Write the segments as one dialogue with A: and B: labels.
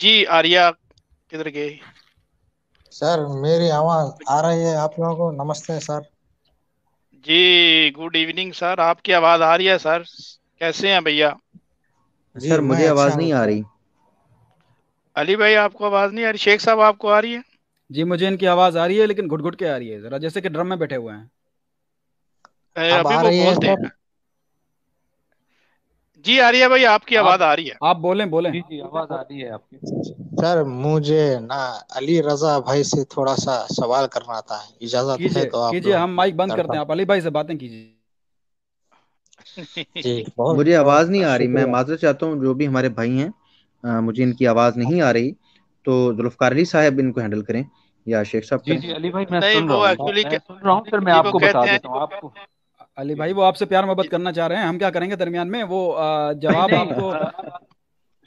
A: जी आर्या किधर गए
B: सर मेरी आवाज आ रही है आप लोगों को नमस्ते sir
A: ji good evening sir आपकी आवाज आ रही है सर कैसे हैं भैया
C: सर मुझे आवाज अच्छा नहीं आ रही
A: अली भाई आपको आवाज नहीं आ रही शेख साहब
D: आपको आ रही है जी मुझे इनकी आवाज आ रही है लेकिन घुट घुट के आ रही है जरा जैसे कि ड्रम में बैठे हुए हैं
A: अभी वो बोलते हैं जी आ रही है भाई आपकी आवाज आ रही है आप बोले बोले जी जी आवाज आ रही है आपकी
B: सर मुझे ना अली रजा भाई से थोड़ा सा सवाल करना था इजाजत है तो आप कीजिए हम माइक बंद करते हैं आप
D: अली भाई से बातें कीजिए जी मुझे आवाज नहीं आ रही मैं
C: माजर चाहता हूँ जो भी हमारे भाई हैं मुझे इनकी आवाज नहीं आ रही तो जुल्फकार अली साहब इनको हैंडल करें या शेख साहब जी जी
A: अली भाई मैं सुन रहा हूँ फिर मैं आपको बता
D: देता हूँ आपको अली भाई वो आपसे प्यार मोहब्बत करना चाह रहे हैं हम क्या करेंगे दरमियान में वो जवाब आपको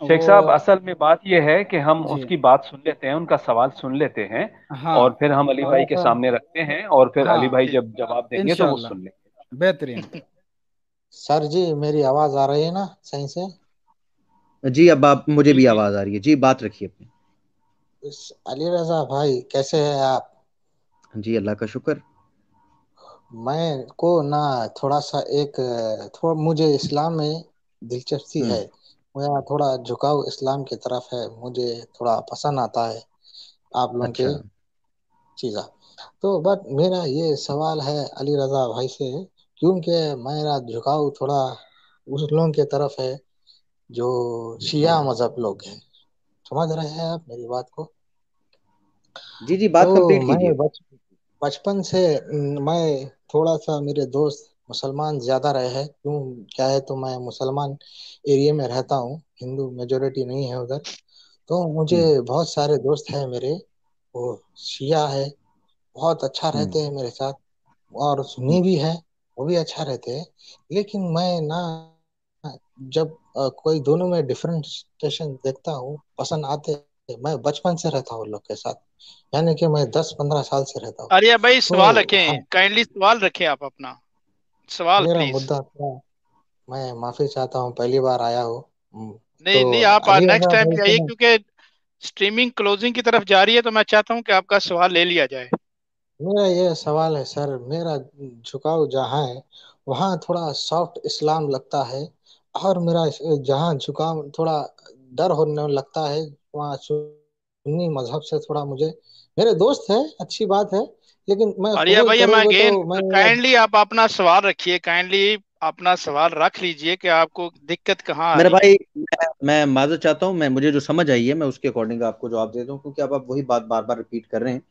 D: शेख साहब असल में बात यह है कि हम उसकी बात सुन लेते हैं उनका सवाल सुन लेते हैं हाँ, और फिर हम अली भाई के सामने रखते हैं और फिर हाँ, अली भाई जब जवाब देंगे
B: तो वो सुन लेंगे बेहतरीन सर जी मेरी आवाज आ रही है ना सही से
C: जी अब आप मुझे भी आवाज आ रही है जी बात रखिए अपनी
B: अली रजा भाई कैसे हैं आप
C: जी अल्लाह का शुक्र
B: मैं को ना थोड़ा सा एक थोड़ा मुझे इस्लाम में दिलचस्पी हम्म। है मेरा थोड़ा झुकाव इस्लाम की तरफ है मुझे थोड़ा पसंद आता है आप लोगों के अच्छा चीज़ा तो बट मेरा ये सवाल है अली रजा भाई से क्योंकि मेरा झुकाव थोड़ा उस लोगों के तरफ है जो जी शिया हम्म। मजहब लोग हैं समझ रहे हैं आप मेरी बात को जी जी बात तो कंप्लीट कीजिए मैं बच बचपन से मैं थोड़ा सा मेरे दोस्त मुसलमान ज़्यादा रहे हैं क्यों क्या है तो मैं मुसलमान एरिया में रहता हूँ हिंदू मेजोरिटी नहीं है उधर तो मुझे हम्म। बहुत सारे दोस्त हैं मेरे वो शिया है बहुत अच्छा हम्म। रहते हैं मेरे साथ और सुनी भी है वो भी अच्छा रहते हैं लेकिन मैं ना जब कोई दोनों में डिफरेंटेशन देखता हूँ पसंद आते थे मैं बचपन से रहता हूँ लोग के साथ यानी कि मैं दस पंद्रह साल से रहता हूँ अरे भाई तो सवाल रखे
A: काइंडली सवाल रखे आप अपना सवाल मेरा मुद्दा
B: था मैं माफी चाहता हूँ पहली बार आया हूँ हम्म,
A: नहीं तो नहीं आप नेक्स्ट टाइम आइए क्योंकि स्ट्रीमिंग क्लोजिंग की तरफ जा रही है तो मैं चाहता हूँ कि आपका सवाल ले लिया जाए
B: मेरा ये सवाल है सर मेरा झुकाव जहाँ है वहाँ थोड़ा सॉफ्ट इस्लाम लगता है और मेरा जहाँ झुकाव थोड़ा डर होने लगता है वहाँ सुन्नी मजहब से थोड़ा मुझे मेरे दोस्त है अच्छी बात है लेकिन मैं अरे भैया तो मैं अगेन तो काइंडली
A: आप अपना सवाल रखिए काइंडली अपना सवाल रख लीजिए कि आपको दिक्कत कहाँ मेरे भाई
C: मैं, मैं माजर चाहता हूँ मैं मुझे जो समझ आई है मैं उसके अकॉर्डिंग आपको जवाब दे दूँ क्योंकि अब आप वही बात बार बार रिपीट कर रहे हैं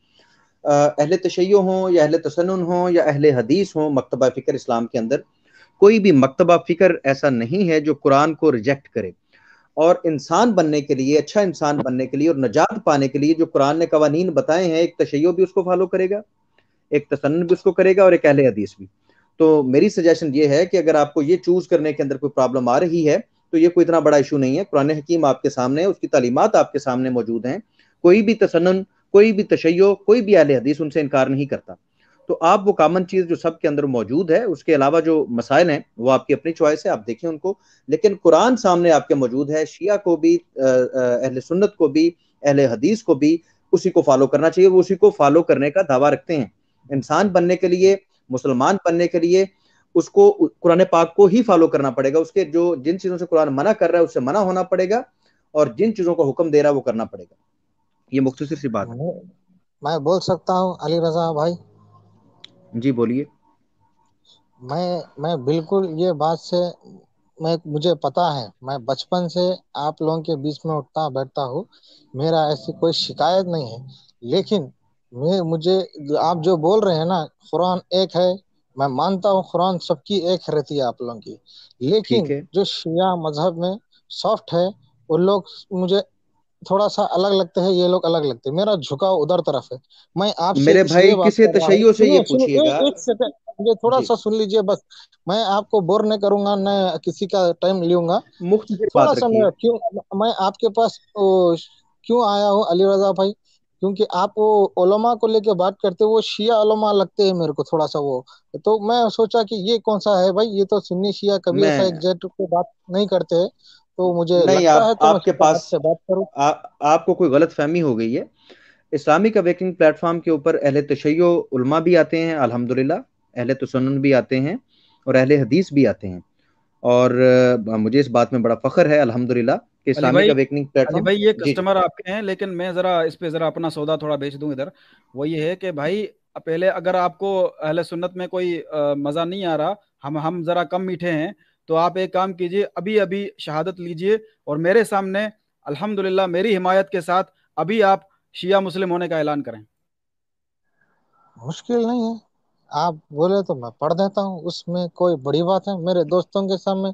C: अहले तशैय हो या अहले तसन हो या अहले हदीस हो मकतबा फ़िक्र इस्लाम के अंदर कोई भी मकतबा फ़िक्र ऐसा नहीं है जो कुरान को रिजेक्ट करे और इंसान बनने के लिए अच्छा इंसान बनने के लिए और नजात पाने के लिए जो कुरान ने कवानीन बताए हैं एक तशैय भी उसको फॉलो करेगा एक तसन भी उसको करेगा और एक अहले हदीस भी तो मेरी सजेशन ये है कि अगर आपको ये चूज करने के अंदर कोई प्रॉब्लम आ रही है तो ये कोई इतना बड़ा इशू नहीं है कुरान हकीम आपके सामने है उसकी तालीमत आपके सामने मौजूद हैं कोई भी तसन्न कोई भी तशैय कोई भी अहले हदीस उनसे इनकार नहीं करता तो आप वो कॉमन चीज जो सबके अंदर मौजूद है उसके अलावा जो मसाइल हैं वो आपकी अपनी चॉइस है आप देखें उनको लेकिन कुरान सामने आपके मौजूद है शिया को भी अहल सुन्नत को भी अहल हदीस को भी उसी को फॉलो करना चाहिए वो उसी को फॉलो करने का दावा रखते हैं इंसान बनने के लिए मुसलमान बनने के लिए उसको कुरान पाक को ही फॉलो करना पड़ेगा उसके जो जिन चीज़ों से कुरान मना कर रहा है उससे मना होना पड़ेगा और जिन चीज़ों का हुक्म दे रहा है वो करना पड़ेगा ये मुख्तर सी बात है
B: मैं बोल सकता हूँ अली रजा भाई जी बोलिए मैं मैं बिल्कुल ये बात से मैं मुझे पता है मैं बचपन से आप लोगों के बीच में उठता बैठता हूँ मेरा ऐसी कोई शिकायत नहीं है लेकिन मैं मुझे आप जो बोल रहे हैं ना कुरान एक है मैं मानता हूँ कुरान सबकी एक रहती है आप लोगों की लेकिन जो शिया मजहब में सॉफ्ट है वो लोग मुझे थोड़ा सा अलग लगते हैं ये लोग अलग लगते हैं मेरा झुकाव उधर तरफ है मैं आपसे मेरे भाई किसी तशैयो से ये पूछिएगा एक सेकंड ये थोड़ा सा सुन लीजिए बस मैं आपको बोर नहीं करूंगा न किसी का टाइम लूंगा थोड़ा सा मैं क्यों मैं आपके पास क्यों आया हूँ अली रजा भाई क्योंकि आप वो ओलमा को लेके बात करते वो शिया ओलमा लगते हैं मेरे को थोड़ा सा वो तो मैं सोचा कि ये कौन सा है भाई ये तो सुन्नी शिया कभी ऐसा एग्जैक्ट को बात नहीं करते हैं
C: तो मुझे नहीं आप, है तो आपके पास से बात करो आपको कोई गलत फहमी हो गई है इस्लामिक अवेकनिंग प्लेटफॉर्म के ऊपर अहल तशैयो उलमा भी आते हैं अल्हम्दुलिल्लाह अहले तसन तो भी आते हैं और अहले हदीस भी आते हैं और मुझे इस बात में बड़ा फखर है अलहमदुल्ला भाई, भाई ये कस्टमर
D: आपके हैं लेकिन मैं जरा इस पे जरा अपना सौदा थोड़ा बेच दूं इधर वो ये है कि भाई पहले अगर आपको अहले सुन्नत में कोई आ, मज़ा नहीं आ रहा हम हम जरा कम मीठे हैं तो आप एक काम कीजिए अभी अभी शहादत लीजिए और मेरे सामने अल्हम्दुलिल्लाह मेरी हिमायत के साथ अभी आप शिया मुस्लिम होने का ऐलान करें
B: मुश्किल नहीं है आप बोले तो मैं पढ़ देता हूँ उसमें कोई बड़ी बात है मेरे दोस्तों के सामने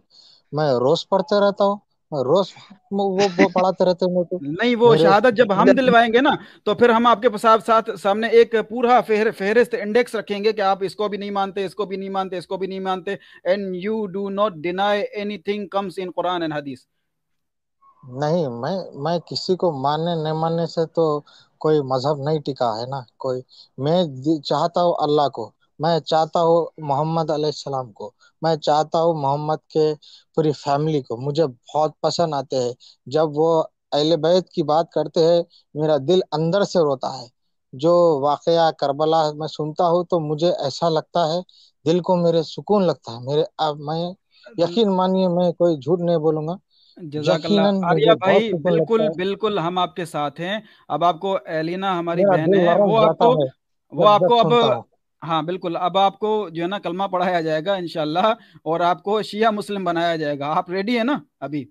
B: मैं रोज पढ़ते रहता हूँ रोज वो वो पढ़ाते रहते हैं तो नहीं वो शहादत जब हम दिलवाएंगे
D: ना तो फिर हम आपके साथ साथ सामने एक पूरा फेहर, फेहरिस्त इंडेक्स रखेंगे कि आप इसको भी नहीं मानते इसको भी नहीं मानते इसको भी नहीं मानते and you do not deny anything comes in Quran and hadith
B: नहीं मैं मैं किसी को मानने न मानने से तो कोई मजहब नहीं टिका है ना कोई मैं चाहता हूँ अल्लाह को मैं चाहता हूँ मोहम्मद सलाम को मैं चाहता हूँ मोहम्मद के पूरी फैमिली को मुझे बहुत पसंद आते हैं जब वो अहल बैत की बात करते हैं मेरा दिल अंदर से रोता है जो वाकया करबला मैं सुनता हूँ तो मुझे ऐसा लगता है दिल को मेरे सुकून लगता है मेरे अब मैं यकीन मानिए मैं कोई झूठ नहीं बोलूंगा
D: आर्या भाई बिल्कुल बिल्कुल हम आपके साथ हैं अब आपको एलिना हमारी बहन है वो आपको वो आपको अब हाँ बिल्कुल अब आपको जो है ना कलमा पढ़ाया जाएगा इनशाला और आपको शिया मुस्लिम बनाया जाएगा आप रेडी है ना अभी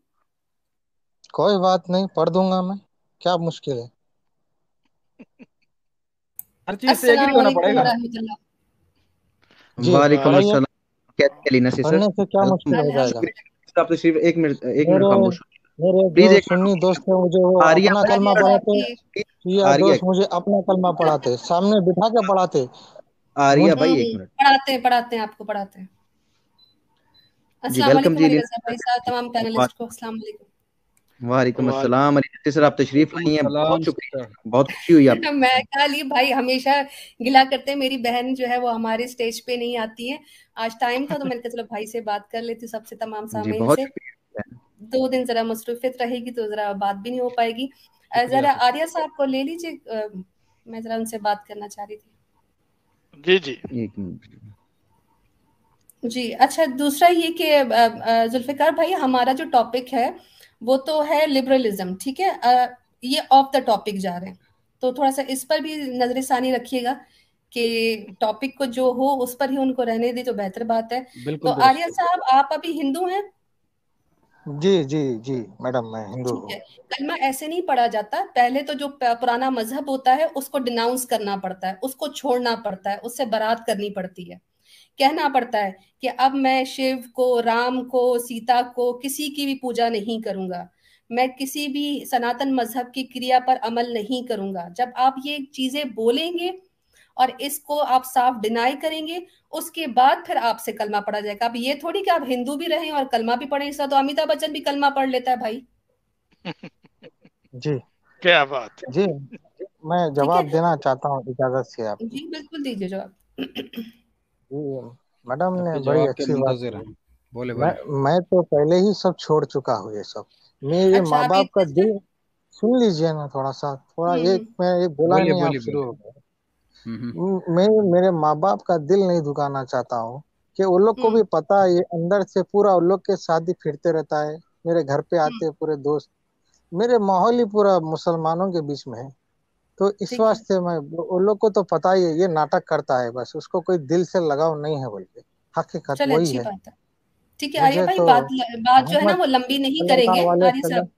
B: कोई बात नहीं पढ़ दूंगा मैं क्या मुश्किल है
D: हर चीज से एग्री होना पड़ेगा
C: वालेकुम अस्सलाम कैसे सर से क्या मुश्किल हो जाएगा सिर्फ एक मिनट एक मिनट
B: खामोश प्लीज एक दोस्त है मुझे वो अपना कलमा पढ़ाते दोस्त मुझे अपना कलमा पढ़ाते सामने बिठा के पढ़ाते आरिया भाई एक मिनट
E: पढ़ाते हैं पढ़ाते हैं आपको पढ़ाते हैं
C: वालेकुम अस्सलाम अली सर आप तशरीफ लाई हैं बहुत शुक्रिया बहुत खुशी हुई
E: मैं ली भाई हमेशा गिला करते हैं मेरी बहन जो है वो हमारे स्टेज पे नहीं आती है आज टाइम था तो मैंने कहा चलो भाई से बात कर लेती हूँ सबसे तमाम सामने से दो दिन जरा मसरूफियत रहेगी तो जरा बात भी नहीं हो पाएगी जरा आर्या साहब को ले लीजिए मैं जरा उनसे बात करना चाह रही थी जी जी एक मिनट जी अच्छा दूसरा ये कि जुल्फिकार भाई हमारा जो टॉपिक है वो तो है लिबरलिज्म ठीक है ये ऑफ द टॉपिक जा रहे हैं तो थोड़ा सा इस पर भी नजर रखिएगा कि टॉपिक को जो हो उस पर ही उनको रहने दे तो बेहतर बात है तो आर्या साहब आप अभी हिंदू हैं
B: जी जी जी मैडम मैं हिंदू
E: कलमा ऐसे नहीं पढ़ा जाता पहले तो जो पुराना मजहब होता है उसको डिनाउंस करना पड़ता है उसको छोड़ना पड़ता है उससे बरात करनी पड़ती है कहना पड़ता है कि अब मैं शिव को राम को सीता को किसी की भी पूजा नहीं करूंगा मैं किसी भी सनातन मजहब की क्रिया पर अमल नहीं करूंगा जब आप ये चीजें बोलेंगे और इसको आप साफ डिनाई करेंगे उसके बाद फिर आपसे कलमा पढ़ा जाएगा अब ये थोड़ी कि आप हिंदू भी रहें और कलमा भी पढ़ें इसका तो अमिताभ बच्चन भी कलमा पढ़ लेता है भाई
B: जी
A: क्या बात
B: जी मैं जवाब देना चाहता हूँ इजाजत से आप
E: जी बिल्कुल दीजिए जवाब
B: मैडम ने बड़ी अच्छी
D: बात बोले
B: मैं, मैं तो पहले ही सब छोड़ चुका हूँ ये सब मेरे अच्छा, माँ बाप का दिल सुन लीजिए ना थोड़ा सा थोड़ा हम्म, एक हम्म। मैं बोला नहीं आप शुरू हो गया मैं मेरे माँ बाप का दिल नहीं दुखाना चाहता हूँ कि उन लोग को भी हम्म। पता है ये अंदर से पूरा उन लोग के साथ ही फिरते रहता है मेरे घर पे आते हम्म। पूरे दोस्त मेरे माहौल ही पूरा मुसलमानों के बीच में है तो इस वास्ते मैं उन लोग को तो पता ही है ये नाटक करता है बस उसको कोई दिल से लगाव नहीं है के हकीकत वही है
E: ठीक है आर्य भाई तो बात बात जो है ना वो लंबी नहीं करेंगे आर्य साहब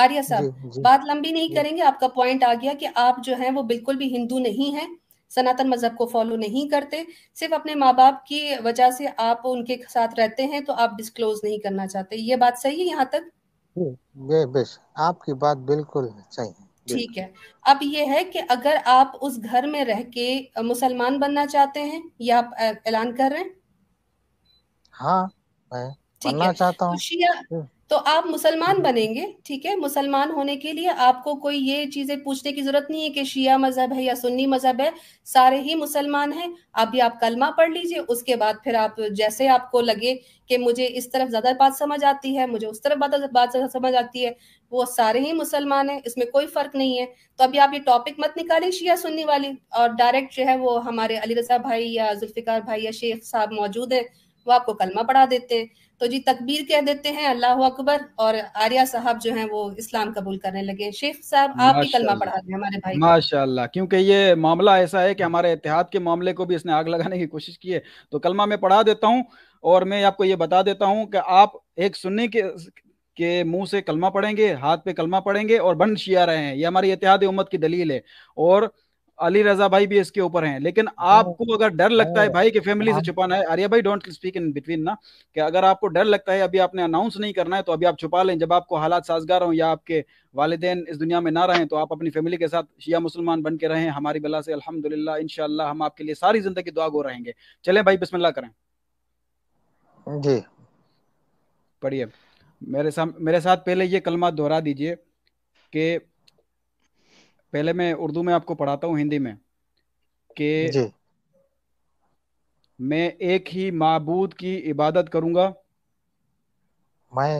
E: आर्य साहब बात लंबी नहीं करेंगे आपका पॉइंट आ गया कि आप जो है वो बिल्कुल भी हिंदू नहीं है सनातन मजहब को फॉलो नहीं करते सिर्फ अपने माँ बाप की वजह से आप उनके साथ रहते हैं तो आप डिस्क्लोज नहीं करना चाहते ये बात सही है यहाँ तक
B: बे, बेश आपकी बात बिल्कुल सही है ठीक
E: है अब ये है कि अगर आप उस घर में रह के मुसलमान बनना चाहते हैं या आप ऐलान कर रहे हैं
B: हाँ मैं बनना चाहता
E: हूँ तो आप मुसलमान बनेंगे ठीक है मुसलमान होने के लिए आपको कोई ये चीज़ें पूछने की ज़रूरत नहीं है कि शिया मज़हब है या सुन्नी मज़हब है सारे ही मुसलमान हैं अभी आप कलमा पढ़ लीजिए उसके बाद फिर आप जैसे आपको लगे कि मुझे इस तरफ ज़्यादा बात समझ आती है मुझे उस तरफ बात समझ आती है वो सारे ही मुसलमान हैं इसमें कोई फ़र्क नहीं है तो अभी आप ये टॉपिक मत निकालें शिया सुन्नी वाली और डायरेक्ट जो है वो हमारे अली रजा भाई या जुल्फ़िकार भाई या शेख साहब मौजूद हैं वो आपको कलमा पढ़ा देते तो जी तकबीर कह देते हैं अल्लाह अकबर और आर्या साहब जो हैं वो इस्लाम कबूल करने लगे शेख साहब आप भी कलमा पढ़ा दें हमारे भाई
D: माशा क्योंकि ये मामला ऐसा है कि हमारे इतिहाद के मामले को भी इसने आग लगाने की कोशिश की है तो कलमा मैं पढ़ा देता हूँ और मैं आपको ये बता देता हूँ कि आप एक सुनने के के मुंह से कलमा पढ़ेंगे हाथ पे कलमा पढ़ेंगे और बंद शिया रहे हैं ये हमारी इतिहाद उम्मत की दलील है और अली रजा भाई भी इसके ऊपर हैं लेकिन हाँ, आपको अगर डर लगता है भाई कि फैमिली से हाँ। छुपाना है आर्या भाई डोंट स्पीक इन बिटवीन ना कि अगर आपको डर लगता है अभी आपने अनाउंस नहीं करना है तो अभी आप छुपा लें जब आपको हालात साजगार हों या आपके वालदेन इस दुनिया में ना रहे तो आप अपनी फैमिली के साथ शिया मुसलमान बन के रहे हमारी बला से अलहमदुल्ला इन हम आपके लिए सारी जिंदगी दुआ गो रहेंगे चले भाई बिस्मिल्ला करें जी पढ़िए मेरे साथ मेरे साथ पहले ये कलमा दोहरा दीजिए कि पहले मैं उर्दू में आपको पढ़ाता हूँ हिंदी में कि मैं एक ही माबूद की इबादत करूंगा
B: मैं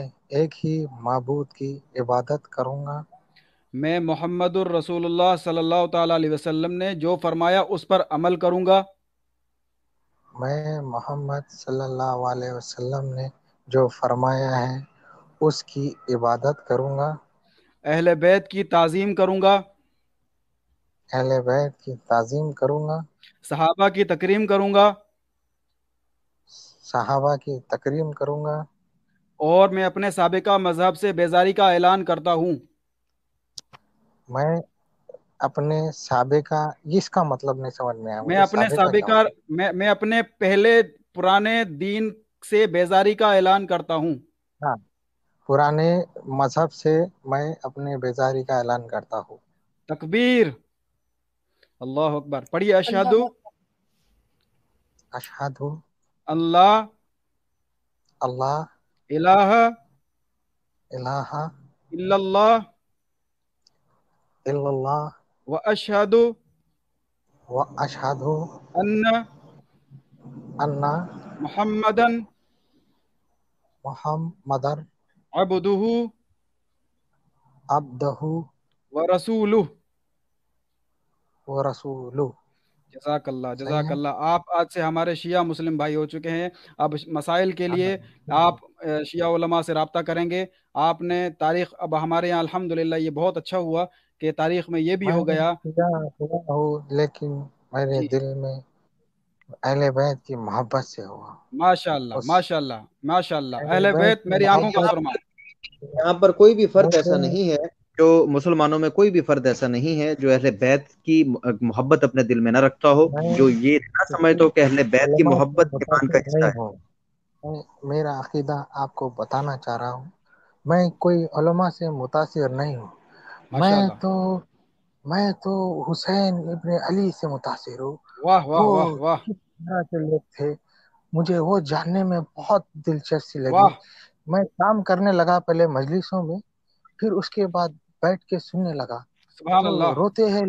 B: एक ही माबूद की इबादत करूंगा
D: मैं मोहम्मद रसूलुल्लाह सल्लल्लाहु अलैहि वसल्लम ने जो फरमाया उस पर अमल करूंगा
B: मैं मोहम्मद सल्लल्लाहु अलैहि वसल्लम ने जो फरमाया है उसकी
D: इबादत करूंगा अहल बैत की ताज़ीम करूंगा अहले बैत की ताजीम करूंगा सहाबा की तकरीम करूंगा सहाबा की तकरीम करूंगा और मैं अपने सबका मजहब से बेजारी का ऐलान करता हूं
B: मैं अपने सबका इसका मतलब नहीं समझ में आया मैं अपने सबका
D: मैं मैं अपने पहले पुराने दीन से बेजारी का ऐलान करता हूं हां
B: पुराने मजहब से मैं अपने बेजारी का ऐलान करता हूं तकबीर
D: اللہ اکبر پڑھیے اشہد اشہد الله الله الہ الہ الا اللہ الا اللہ واشہد واشہد ان ان محمدا
B: محمد عبده
D: عبده ورسوله जजाकल्ला जजाकल्ला आप आज से हमारे शिया मुस्लिम भाई हो चुके हैं अब मसाइल के लिए हाँ, हाँ। आप शिया उलमा से रब्ता करेंगे आपने तारीख अब हमारे यहाँ अल्हम्दुलिल्लाह ये बहुत अच्छा हुआ कि तारीख में ये भी हो गया
B: हो लेकिन मेरे दिल में अहले बैत की मोहब्बत से
D: हुआ माशाल्लाह माशाल्लाह माशाल्लाह अहले बैत मेरी आंखों का फरमा
C: यहाँ पर कोई भी फर्क ऐसा नहीं है जो मुसलमानों में कोई भी फर्द ऐसा नहीं है जो अहले बैत की मोहब्बत अपने दिल में ना रखता हो जो ये ना समझता हो कि अहले बैत की मोहब्बत ईमान का हिस्सा है
B: मेरा अकीदा आपको बताना चाह रहा हूँ मैं कोई उलमा से मुतासिर नहीं हूँ मैं तो मैं तो हुसैन इब्न अली से मुतासिर हूँ
D: वाह वाह वाह वाह
B: के लोग थे मुझे वो जानने में बहुत दिलचस्पी लगी मैं काम करने लगा पहले मजलिसों में फिर उसके बाद बैठ के सुनने लगा तो रोते हैं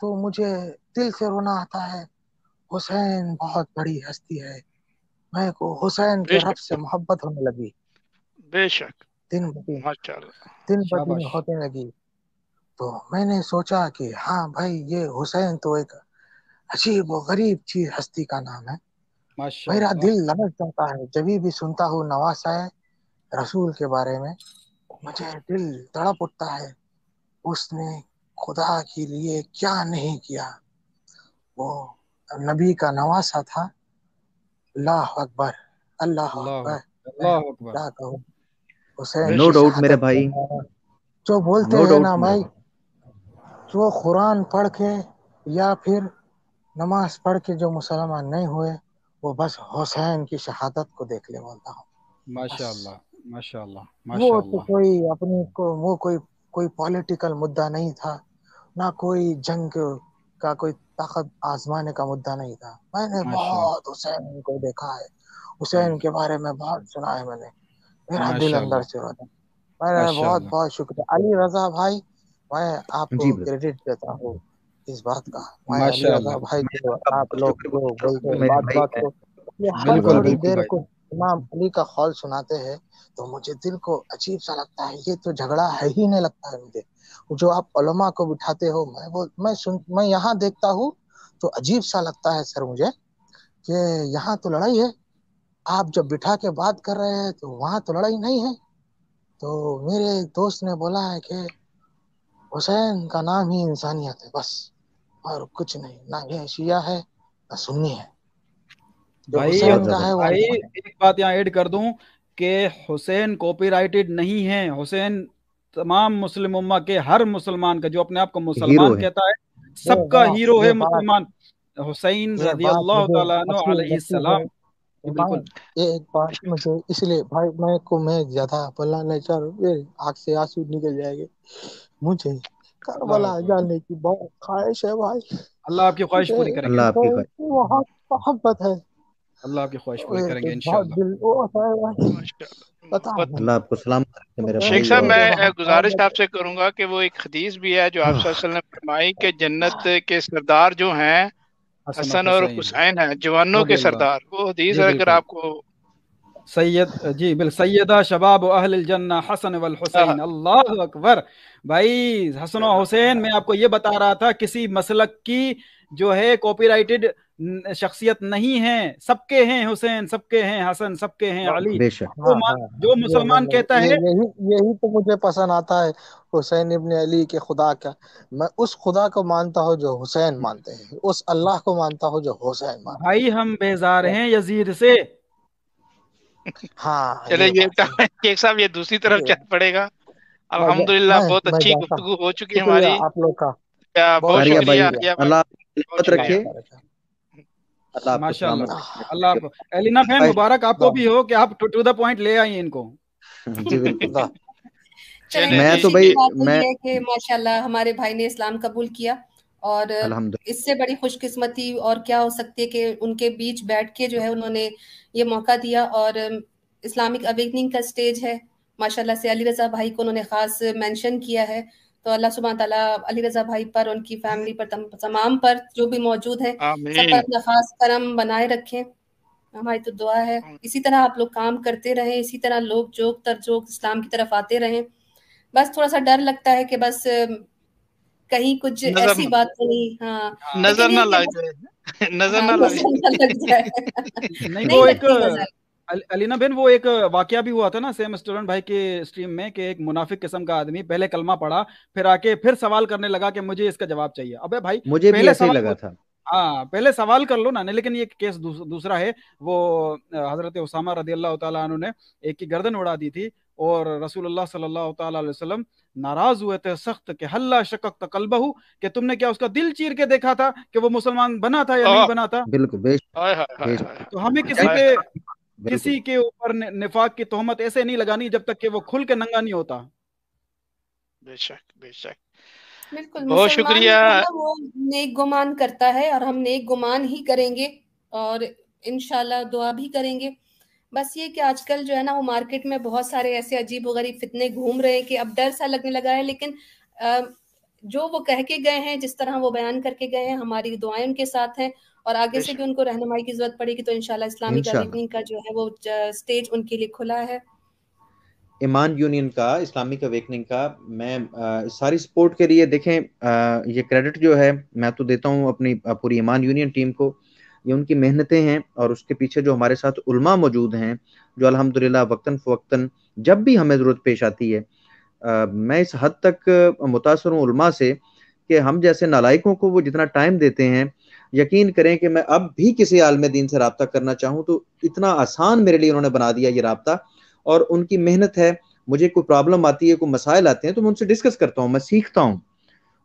B: तो मुझे दिल से रोना आता है हुसैन बहुत बड़ी हस्ती है मैं को हुसैन के रब से मोहब्बत होने लगी बेशक दिन बदिन दिन होते लगी तो मैंने सोचा कि हाँ भाई ये हुसैन तो एक अजीब और गरीब चीज हस्ती का नाम है मेरा दिल लमक जाता है जब भी सुनता हूँ नवासा है रसूल के बारे में मुझे दिल तड़प उठता है उसने खुदा के लिए क्या नहीं किया वो नबी का नवासा था अल्लाह अकबर अल्लाह अकबर उसे नो डाउट मेरे भाई जो बोलते no हैं ना भाई जो कुरान पढ़ के या फिर नमाज पढ़ के जो मुसलमान नहीं हुए वो बस हुसैन की शहादत को देख ले बोलता हूँ
D: माशाल्लाह माशाल्लाह वो तो
B: कोई अपने को वो कोई कोई पॉलिटिकल मुद्दा नहीं था ना कोई जंग का कोई ताकत आजमाने का मुद्दा नहीं था मैंने बहुत हुसैन को देखा है हुसैन के बारे में बहुत सुना है मैंने मेरा दिल अंदर से होता मैं बहुत बहुत शुक्रिया अली रजा भाई मैं आपको क्रेडिट देता हूँ इस बात का मैं अली रजा भाई आप लोग बोलते बात बात को हर थोड़ी देर को इमाम अली का खौल सुनाते हैं तो मुझे दिल को अजीब सा लगता है ये तो झगड़ा है ही नहीं लगता है मुझे जो आप उलमा को बिठाते हो मैं वो मैं सुन मैं यहाँ देखता हूँ तो अजीब सा लगता है सर मुझे कि यहाँ तो लड़ाई है आप जब बिठा के बात कर रहे हैं तो वहाँ तो लड़ाई नहीं है तो मेरे दोस्त ने बोला है कि हुसैन का नाम ही इंसानियत है बस और कुछ नहीं ना ये शिया है ना सुन्नी है
D: तो भाई अच्छा है भाई एक बात यहाँ ऐड कर दूं कि हुसैन कॉपीराइटेड नहीं है हुसैन तमाम मुस्लिम उम्मा के हर मुसलमान का जो अपने आप को मुसलमान कहता है सबका हीरो हाँ, है मुसलमान हुसैन रजी अल्लाह सलाम
B: एक बात मुझे इसलिए भाई मैं को मैं ज्यादा बोला नहीं चाह आग से आंसू निकल जाएंगे मुझे करबला हाँ, हाँ। जाने की बहुत ख्वाहिश है भाई
C: अल्लाह आपकी ख्वाहिश पूरी करेगा अल्लाह आपकी
B: ख्वाहिश मोहब्बत है
D: अल्लाह आपकी ख्वाहिश पूरी
A: करेंगे
C: अल्लाह आपको सलाम शेख साहब मैं गुजारिश तो आपसे
A: करूंगा कि वो एक हदीस भी है जो आप हाँ। फरमाई के जन्नत के सरदार जो हैं हसन और हुसैन हैं जवानों के सरदार वो हदीस अगर आपको
D: सैयद जी बिल सैदा शबाब अहल जन्ना हसन वल हुसैन हाँ। अल्लाह अकबर भाई हसन और हुसैन मैं आपको ये बता रहा था किसी मसलक की जो है कॉपीराइटेड शख्सियत नहीं है सबके हैं हुसैन सबके हैं हसन सबके हैं अली तो हाँ, जो मुसलमान कहता है यही
B: यही तो मुझे पसंद आता है हुसैन इब्न अली के खुदा का मैं उस खुदा को मानता हूँ जो हुसैन मानते हैं उस अल्लाह को मानता हूँ जो हुसैन मानते
D: भाई हम बेजार हैं यजीद
A: से हाँ चले ये शेख तो साहब ये दूसरी तरफ चल पड़ेगा अल्हम्दुलिल्लाह बहुत अच्छी गुफ्तगू हो चुकी है हमारी आप लोग का बहुत शुक्रिया अल्लाह रखे
D: अल्लाह एलिना मुबारक आपको भी हो कि आप टू द पॉइंट ले आई इनको जी बिल्कुल
E: मैं तो भाई मैं माशाल्लाह हमारे भाई ने इस्लाम कबूल किया और इससे बड़ी खुशकिस्मती और क्या हो सकती है कि उनके बीच बैठ के जो है उन्होंने ये मौका दिया और इस्लामिक अवेकनिंग का स्टेज है माशाल्लाह से अली रजा भाई को उन्होंने खास मेंशन किया है तो अल्लाह सुबह तला अली रजा भाई पर उनकी फैमिली पर तमाम पर जो भी मौजूद है सब पर अपना खास करम बनाए रखें हमारी तो दुआ है इसी तरह आप लोग काम करते रहें इसी तरह लोग जोक तरजोक इस्लाम की तरफ आते रहें बस थोड़ा सा डर लगता है कि बस कहीं कुछ ऐसी बात नहीं हाँ नजर हाँ, ना लग जाए
A: नजर ना लग
E: जाए नहीं वो एक
D: अलीना बेन वो एक वाक्य भी हुआ था ना सेम स्टूडेंट भाई के स्ट्रीम में कि एक मुनाफिक किस्म का आदमी पहले कलमा पढ़ा फिर आके फिर सवाल करने लगा कि मुझे इसका जवाब चाहिए अबे भाई मुझे पहले भी लगा था हाँ पहले सवाल कर लो ना नहीं लेकिन ये केस दूस, दूसरा है वो हजरत उसामा रदी अल्लाह तु ने एक की गर्दन उड़ा दी थी और रसूल अल्लाह सल्लल्लाहु अलैहि वसल्लम नाराज हुए थे सख्त के हल्ला शकक तकलबहू कि तुमने क्या उसका दिल चीर के देखा था कि वो मुसलमान बना था या नहीं बना था
C: बिल्कुल तो
D: हमें किसी पे किसी के ऊपर निफाक की तोहमत ऐसे नहीं लगानी जब तक कि वो खुल के नंगा नहीं होता
A: बेशक बेशक
E: बिल्कुल बहुत शुक्रिया वो नेक गुमान करता है और हम नेक गुमान ही करेंगे और इनशाला दुआ भी करेंगे बस ये कि आजकल जो है ना वो मार्केट में बहुत सारे ऐसे अजीब वगरीब फितने घूम रहे हैं कि अब डर सा लगने लगा है लेकिन जो वो कह के गए हैं जिस तरह वो बयान करके गए हैं हमारी दुआएं उनके साथ हैं और आगे से भी उनको रहनुमाई की जरूरत पड़ेगी तो इनशाला इस्लामिक अवेकनिंग का जो है वो स्टेज उनके लिए खुला है
C: ईमान यूनियन का इस्लामिक अवेकनिंग का मैं आ, सारी सपोर्ट के लिए देखें आ, ये क्रेडिट जो है मैं तो देता हूँ अपनी पूरी ईमान यूनियन टीम को ये उनकी मेहनतें हैं और उसके पीछे जो हमारे साथ उलमा मौजूद हैं जो अल्हम्दुलिल्लाह वक्तन फ़वक्तन जब भी हमें ज़रूरत पेश आती है आ, मैं इस हद तक मुतासर हूँ उल्मा से कि हम जैसे नालायकों को वो जितना टाइम देते हैं यकीन करें कि मैं अब भी किसी आलम दीन से रबता करना चाहूँ तो इतना आसान मेरे लिए उन्होंने बना दिया ये रबता और उनकी मेहनत है मुझे कोई प्रॉब्लम आती है कोई मसाइल आते हैं तो मैं उनसे डिस्कस करता हूँ मैं सीखता हूँ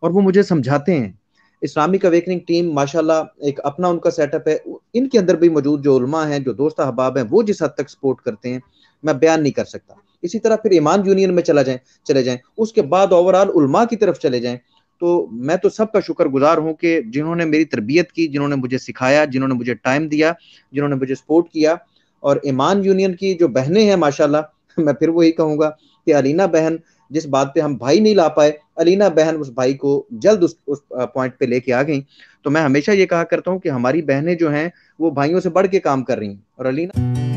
C: और वो मुझे समझाते हैं इस्लामिक अवेकनिंग टीम माशाल्लाह एक अपना उनका सेटअप है इनके अंदर भी मौजूद जो उलमा हैं जो दोस्त अहबाब हैं वो जिस हद तक सपोर्ट करते हैं मैं बयान नहीं कर सकता इसी तरह फिर ईमान यूनियन में चला जाए चले जाएं उसके बाद ओवरऑल उलमा की तरफ चले जाएं तो मैं तो सबका शुक्र गुजार हूँ कि जिन्होंने मेरी तरबियत की जिन्होंने मुझे सिखाया जिन्होंने मुझे टाइम दिया जिन्होंने मुझे सपोर्ट किया और ईमान यूनियन की जो बहनें हैं माशाल्लाह मैं फिर वही कहूँगा कि अलीना बहन जिस बात पे हम भाई नहीं ला पाए अलीना बहन उस भाई को जल्द उस उस पॉइंट पे लेके आ गई तो मैं हमेशा ये कहा करता हूँ कि हमारी बहनें जो हैं वो भाइयों से बढ़ के काम कर रही हैं और अलीना